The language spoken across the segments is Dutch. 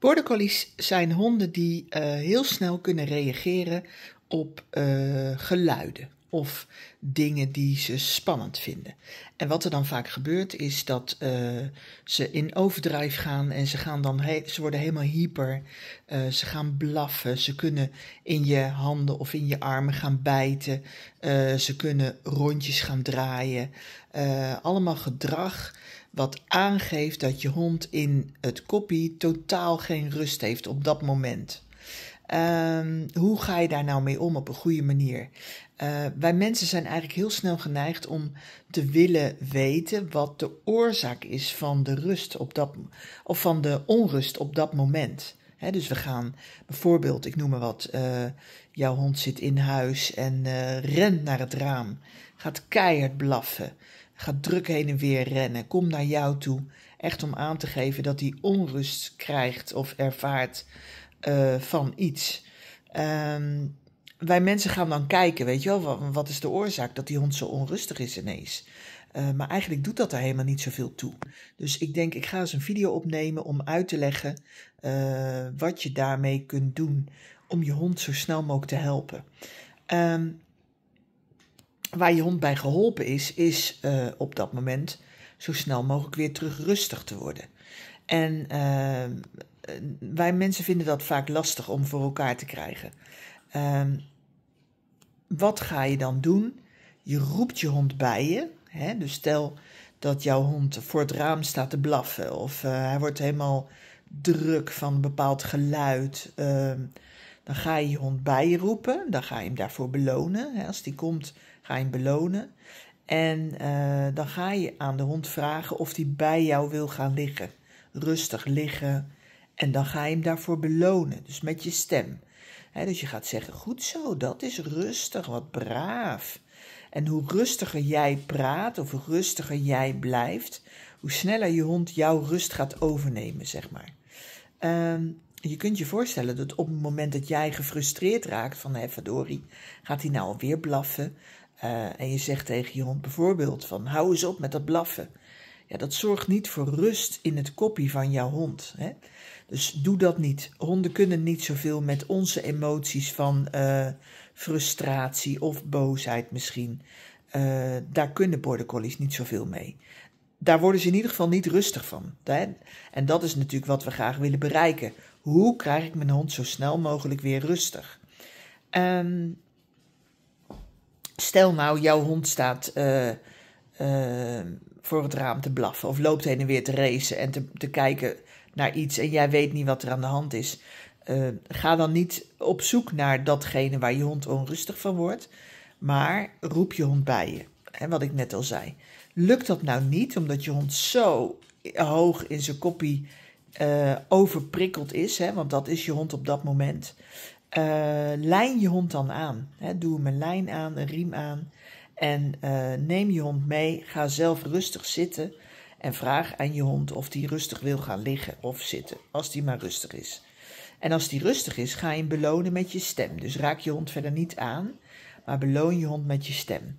Bordercollies zijn honden die eh, heel snel kunnen reageren op eh, geluiden of dingen die ze spannend vinden. En wat er dan vaak gebeurt is dat eh, ze in overdrijf gaan en ze, gaan dan ze worden helemaal hyper. Eh, ze gaan blaffen, ze kunnen in je handen of in je armen gaan bijten. Eh, ze kunnen rondjes gaan draaien. allemaal gedrag wat aangeeft dat je hond in het koppie totaal geen rust heeft op dat moment. Ehm, hoe ga je daar nou mee om op een goede manier? Eh, wij mensen zijn eigenlijk heel snel geneigd om te willen weten wat de oorzaak is van de rust op dat, of van de onrust op dat moment. dus we gaan bijvoorbeeld, ik noem maar wat, eh, jouw hond zit in huis en uh, rent naar het raam, gaat keihard blaffen, gaat druk heen en weer rennen, komt naar jou toe, echt om aan te geven dat hij onrust krijgt of ervaart eh, van iets. Ehm, wij mensen gaan dan kijken, weet je wel, wat, is de oorzaak dat die hond zo onrustig is ineens? Eh, maar eigenlijk doet dat er helemaal niet zoveel toe. Dus ik denk, ik ga eens een video opnemen om uit te leggen eh, wat je daarmee kunt doen om je hond zo snel mogelijk te helpen. Ehm, waar je hond bij geholpen is, is op dat moment zo snel mogelijk weer terug rustig te worden. En ehm, eh, wij mensen vinden dat vaak lastig om voor elkaar te krijgen. Ehm, wat ga je dan doen? Je roept je hond bij je. Hè? Dus stel dat jouw hond voor het raam staat te blaffen of eh, hij wordt helemaal druk van een bepaald geluid. Ehm, dan ga je je hond bij je roepen. Dan ga je hem daarvoor belonen. Hè? Als die komt, ga je hem belonen. En eh, dan ga je aan de hond vragen of hij bij jou wil gaan liggen. Rustig liggen, en dan ga je hem daarvoor belonen, dus met je stem. dus je gaat zeggen: Goed zo, dat is rustig, wat braaf. En hoe rustiger jij praat of hoe rustiger jij blijft, hoe sneller je hond jouw rust gaat overnemen, zeg maar. Ehm, je kunt je voorstellen dat op het moment dat jij gefrustreerd raakt van hé, verdorie, gaat hij nou alweer blaffen? Eh, en je zegt tegen je hond bijvoorbeeld van hou eens op met dat blaffen ja, dat zorgt niet voor rust in het koppie van jouw hond. Hè? Dus doe dat niet. Honden kunnen niet zoveel met onze emoties van eh, frustratie of boosheid misschien. Eh, daar kunnen border collies niet zoveel mee. Daar worden ze in ieder geval niet rustig van. Hè? En dat is natuurlijk wat we graag willen bereiken. Hoe krijg ik mijn hond zo snel mogelijk weer rustig? Ehm, stel nou, jouw hond staat eh, voor het raam te blaffen of loopt heen en weer te racen en te, te kijken naar iets en jij weet niet wat er aan de hand is. Eh, ga dan niet op zoek naar datgene waar je hond onrustig van wordt, maar roep je hond bij je. En wat ik net al zei. Lukt dat nou niet omdat je hond zo hoog in zijn koppie eh, overprikkeld is, hè, want dat is je hond op dat moment. Uh, lijn je hond dan aan. Hè. Doe hem een lijn aan, een riem aan. En eh, neem je hond mee, ga zelf rustig zitten en vraag aan je hond of die rustig wil gaan liggen of zitten, als die maar rustig is. En als die rustig is, ga je hem belonen met je stem. Dus raak je hond verder niet aan, maar beloon je hond met je stem.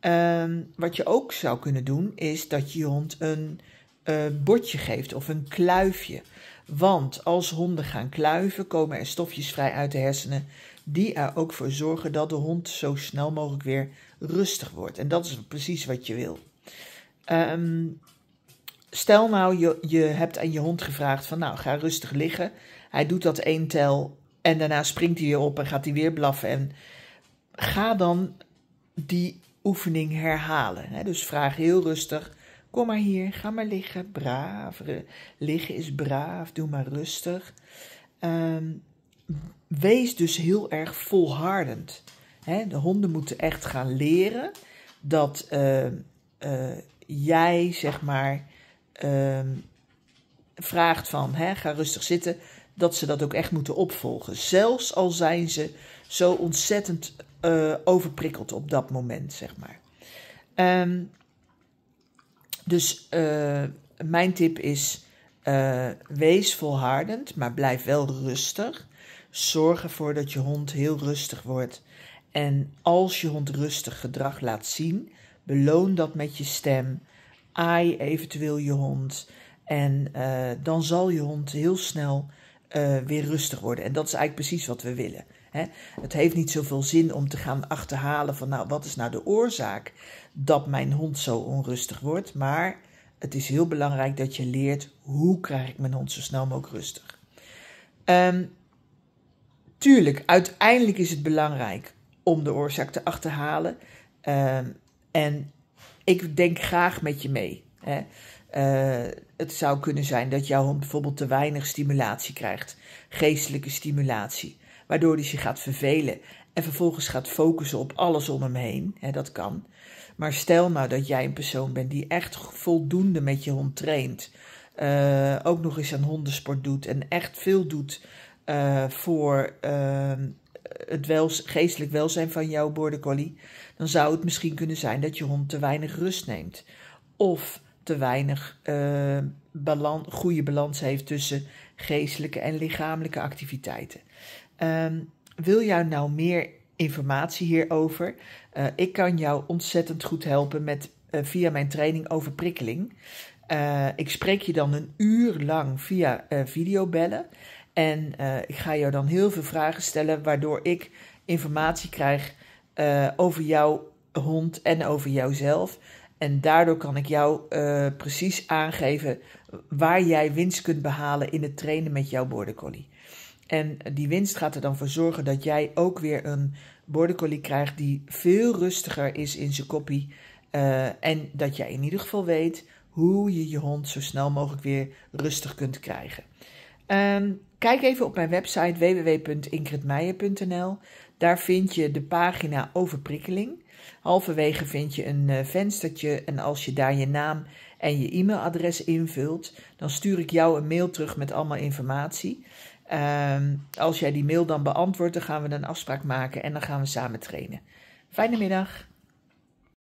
Ehm, wat je ook zou kunnen doen, is dat je je hond een eh, bordje geeft of een kluifje. Want als honden gaan kluiven, komen er stofjes vrij uit de hersenen, die er ook voor zorgen dat de hond zo snel mogelijk weer rustig wordt. En dat is precies wat je wil. Ehm, stel nou, je, je hebt aan je hond gevraagd van nou, ga rustig liggen. Hij doet dat één tel en daarna springt hij weer op en gaat hij weer blaffen. En ga dan die oefening herhalen. Dus vraag heel rustig, kom maar hier, ga maar liggen, braaf. Liggen is braaf, doe maar rustig. Ehm, wees dus heel erg volhardend. Hè, de honden moeten echt gaan leren dat ehm, eh, jij, zeg maar, ehm, vraagt van hè, ga rustig zitten, dat ze dat ook echt moeten opvolgen. Zelfs al zijn ze zo ontzettend eh, overprikkeld op dat moment, zeg maar. Ehm, dus eh, mijn tip is. wees volhardend, maar blijf wel rustig. Zorg ervoor dat je hond heel rustig wordt en als je hond rustig gedrag laat zien, beloon dat met je stem. Aai eventueel je hond. En eh, dan zal je hond heel snel eh, weer rustig worden. En dat is eigenlijk precies wat we willen. Hè? Het heeft niet zoveel zin om te gaan achterhalen van, nou, wat is nou de oorzaak dat mijn hond zo onrustig wordt? Maar het is heel belangrijk dat je leert hoe krijg ik mijn hond zo snel mogelijk rustig. Um, tuurlijk, uiteindelijk is het belangrijk om de oorzaak te achterhalen. Uh, en ik denk graag met je mee. Hè. Eh, het zou kunnen zijn dat jouw hond bijvoorbeeld te weinig stimulatie krijgt, geestelijke stimulatie, waardoor hij zich gaat vervelen en vervolgens gaat focussen op alles om hem heen. Hè, dat kan. Maar stel nou dat jij een persoon bent die echt voldoende met je hond traint, eh, ook nog eens aan hondensport doet en echt veel doet eh, voor ehm, het wels, geestelijk welzijn van jouw border collie, dan zou het misschien kunnen zijn dat je hond te weinig rust neemt. Of te weinig eh, goede balans heeft tussen geestelijke en lichamelijke activiteiten. Ehm, wil jij nou meer informatie hierover? Eh, ik kan jou ontzettend goed helpen met, eh, via mijn training over prikkeling. ik spreek je dan een uur lang via videobellen. En eh, ik ga jou dan heel veel vragen stellen, waardoor ik informatie krijg eh, over jouw hond en over jouzelf. En daardoor kan ik jou eh, precies aangeven waar jij winst kunt behalen in het trainen met jouw border collie. En die winst gaat er dan voor zorgen dat jij ook weer een border collie krijgt die veel rustiger is in zijn koppie. en dat jij in ieder geval weet hoe je je hond zo snel mogelijk weer rustig kunt krijgen. Ehm, Kijk even op mijn website www.ingridmeijer.nl. Daar vind je de pagina over prikkeling. Halverwege vind je een eh, venstertje en als je daar je naam en je e-mailadres invult, dan stuur ik jou een mail terug met allemaal informatie. Ehm, als jij die mail dan beantwoordt, dan gaan we een afspraak maken en dan gaan we samen trainen. Fijne middag.